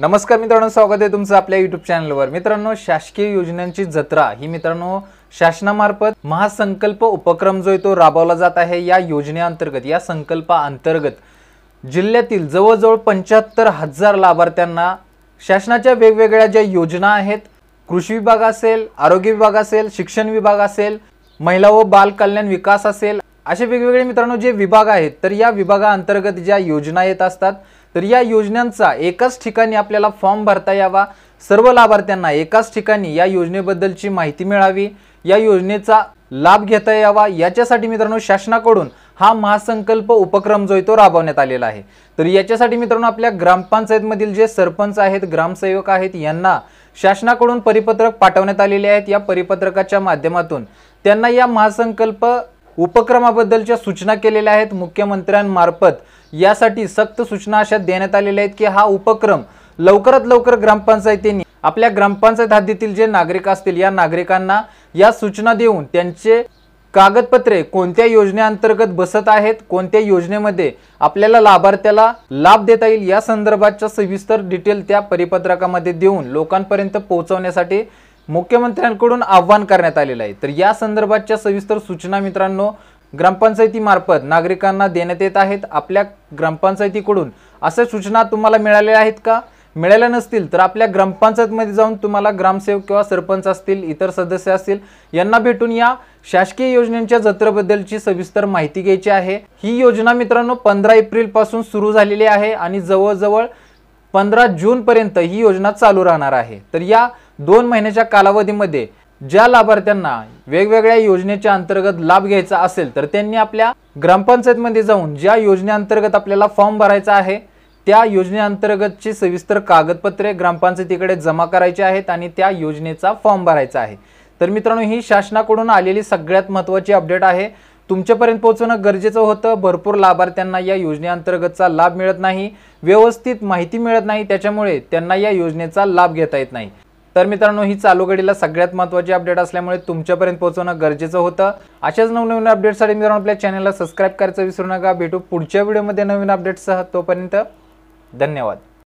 नमस्कार मित्रांनो स्वागत आहे तुमचं आपल्या युट्यूब चॅनलवर मित्रांनो शासकीय योजनांची जत्रा ही मित्रांनो शासनामार्फत महासंकल्प उपक्रम जो आहे तो राबवला जात आहे या योजनेअंतर्गत या संकल्पाअंतर्गत जिल्ह्यातील जवळजवळ पंच्याहत्तर हजार लाभार्थ्यांना शासनाच्या वेगवेगळ्या ज्या योजना आहेत कृषी विभाग असेल आरोग्य विभाग असेल शिक्षण विभाग असेल महिला व बाल कल्याण विकास असेल असे वेगवेगळे मित्रांनो जे विभाग आहेत तर या विभागाअंतर्गत ज्या योजना येत असतात तर या योजनांचा एकाच ठिकाणी आपल्याला फॉर्म भरता यावा सर्व लाभार्थ्यांना एकाच ठिकाणी या योजनेबद्दलची माहिती मिळावी या योजनेचा लाभ घेता यावा याच्यासाठी मित्रांनो शासनाकडून हा महासंकल्प उपक्रम जो आहे तो राबवण्यात आलेला आहे तर याच्यासाठी मित्रांनो आपल्या ग्रामपंचायतमधील जे सरपंच आहेत ग्रामसेवक आहेत यांना शासनाकडून परिपत्रक पाठवण्यात आलेले आहेत या परिपत्रकाच्या माध्यमातून त्यांना या महासंकल्प उपक्रमाबद्दलच्या सूचना केलेल्या आहेत मुख्यमंत्र्यांमार्फत यासाठी सक्त सूचना अशा देण्यात आलेल्या आहेत की हा उपक्रम लवकरात लवकर ग्रामपंचायतींनी आपल्या ग्रामपंचायत हद्दीतील जे नागरिक असतील या नागरिकांना या सूचना देऊन त्यांचे कागदपत्रे कोणत्या योजनेअंतर्गत बसत आहेत कोणत्या योजनेमध्ये आपल्याला लाभार्थ्याला लाभ देता येईल या संदर्भातच्या सविस्तर डिटेल त्या परिपत्रकामध्ये देऊन लोकांपर्यंत पोहोचवण्यासाठी मुख्यमंत्र्यांकडून आव्हान करण्यात आलेलं आहे तर या संदर्भातच्या सविस्तर सूचना मित्रांनो ग्रामपंचायतीमार्फत नागरिकांना देण्यात येत आहेत आपल्या ग्रामपंचायतीकडून अशा सूचना तुम्हाला मिळालेल्या आहेत का मिळाल्या नसतील तर आपल्या ग्रामपंचायतमध्ये जाऊन तुम्हाला ग्रामसेवक किंवा सरपंच असतील इतर सदस्य असतील यांना भेटून या शासकीय योजनेच्या जत्रेबद्दलची सविस्तर माहिती घ्यायची आहे ही योजना मित्रांनो पंधरा एप्रिलपासून सुरू झालेली आहे आणि जवळजवळ पंधरा जूनपर्यंत ही योजना चालू राहणार आहे तर या दोन महिन्याच्या कालावधीमध्ये ज्या लाभार्थ्यांना वेगवेगळ्या योजनेच्या अंतर्गत लाभ घ्यायचा असेल तर त्यांनी आपल्या मध्ये जाऊन ज्या योजनेअंतर्गत आपल्याला फॉर्म भरायचा आहे त्या योजनेअंतर्गतची सविस्तर कागदपत्रे ग्रामपंचायतीकडे जमा करायची आहेत आणि त्या योजनेचा फॉर्म भरायचा आहे तर मित्रांनो ही शासनाकडून आलेली सगळ्यात महत्त्वाची अपडेट आहे तुमच्यापर्यंत पोहोचवणं गरजेचं होतं भरपूर लाभार्थ्यांना या योजनेअंतर्गतचा लाभ मिळत नाही व्यवस्थित माहिती मिळत नाही त्याच्यामुळे त्यांना या योजनेचा लाभ घेता येत नाही तर मित्रांनो ही चालू घडीला सगळ्यात महत्त्वाची अपडेट असल्यामुळे तुमच्यापर्यंत पोहोचवणं गरजेचं होतं अशाच नवनवीन अपडेटसाठी मित्रांनो आपल्या चॅनलला सबस्क्राईब करायचं विसरू नका भेटू पुढच्या व्हिडिओमध्ये नवीन अपडेटसह तोपर्यंत धन्यवाद